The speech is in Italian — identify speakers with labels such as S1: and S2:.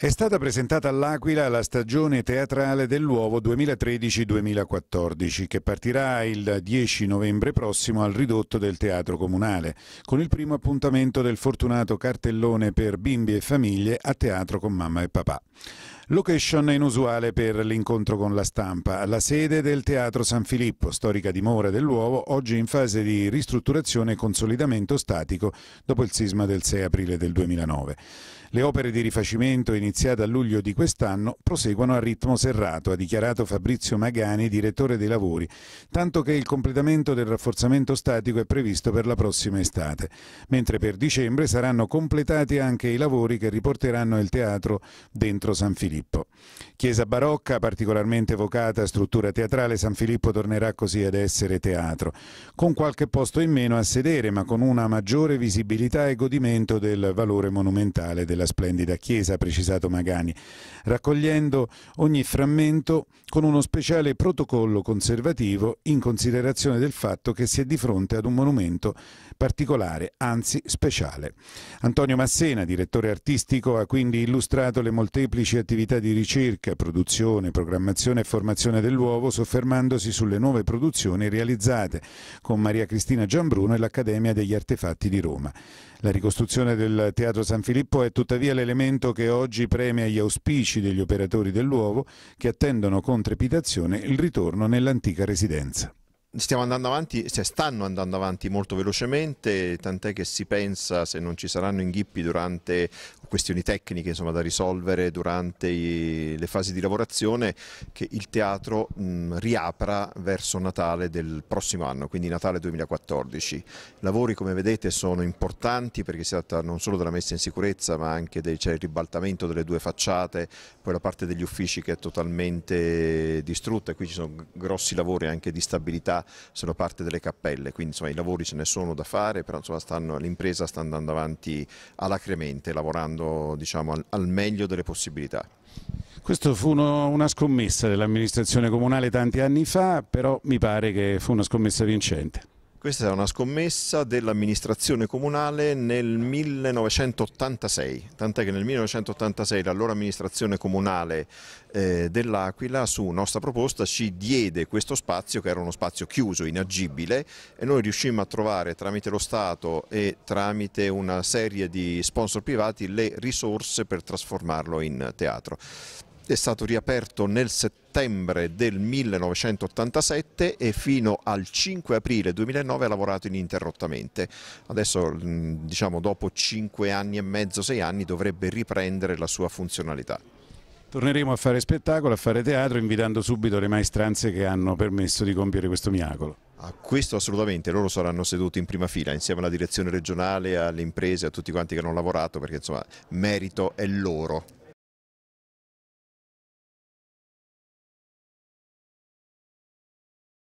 S1: È stata presentata all'Aquila la stagione teatrale dell'Uovo 2013-2014 che partirà il 10 novembre prossimo al ridotto del Teatro Comunale con il primo appuntamento del fortunato cartellone per bimbi e famiglie a teatro con mamma e papà. Location inusuale per l'incontro con la stampa. La sede del Teatro San Filippo, storica dimora dell'uovo, oggi in fase di ristrutturazione e consolidamento statico dopo il sisma del 6 aprile del 2009. Le opere di rifacimento iniziate a luglio di quest'anno proseguono a ritmo serrato, ha dichiarato Fabrizio Magani, direttore dei lavori, tanto che il completamento del rafforzamento statico è previsto per la prossima estate, mentre per dicembre saranno completati anche i lavori che riporteranno il teatro dentro San Filippo. Filippo. Chiesa barocca, particolarmente evocata struttura teatrale, San Filippo tornerà così ad essere teatro, con qualche posto in meno a sedere, ma con una maggiore visibilità e godimento del valore monumentale della splendida chiesa, ha precisato Magani, raccogliendo ogni frammento con uno speciale protocollo conservativo in considerazione del fatto che si è di fronte ad un monumento particolare, anzi speciale. Antonio Massena, direttore artistico, ha quindi illustrato le molteplici attività attività di ricerca, produzione, programmazione e formazione dell'uovo, soffermandosi sulle nuove produzioni realizzate con Maria Cristina Giambruno e l'Accademia degli Artefatti di Roma. La ricostruzione del Teatro San Filippo è tuttavia l'elemento che oggi premia gli auspici degli operatori dell'uovo che attendono con trepidazione il ritorno nell'antica residenza
S2: stiamo andando avanti, cioè stanno andando avanti molto velocemente, tant'è che si pensa se non ci saranno inghippi durante questioni tecniche insomma, da risolvere durante i, le fasi di lavorazione che il teatro mh, riapra verso Natale del prossimo anno, quindi Natale 2014. I lavori come vedete sono importanti perché si tratta non solo della messa in sicurezza ma anche del cioè, ribaltamento delle due facciate, poi la parte degli uffici che è totalmente distrutta e qui ci sono grossi lavori anche di stabilità solo parte delle cappelle, quindi insomma, i lavori ce ne sono da fare, però l'impresa sta andando avanti alacremente, lavorando diciamo, al, al meglio delle possibilità.
S1: Questo fu uno, una scommessa dell'amministrazione comunale
S2: tanti anni fa, però mi pare che fu una scommessa vincente. Questa è una scommessa dell'amministrazione comunale nel 1986, tant'è che nel 1986 l'allora amministrazione comunale eh, dell'Aquila su nostra proposta ci diede questo spazio che era uno spazio chiuso, inagibile e noi riuscimmo a trovare tramite lo Stato e tramite una serie di sponsor privati le risorse per trasformarlo in teatro è stato riaperto nel settembre del 1987 e fino al 5 aprile 2009 ha lavorato ininterrottamente. Adesso, mm, diciamo, dopo 5 anni e mezzo, 6 anni, dovrebbe riprendere la sua funzionalità.
S1: Torneremo a fare spettacolo, a fare teatro, invitando subito le maestranze
S2: che hanno permesso di compiere questo miracolo. A questo assolutamente, loro saranno seduti in prima fila insieme alla direzione regionale, alle imprese, a tutti quanti che hanno lavorato perché insomma merito è loro.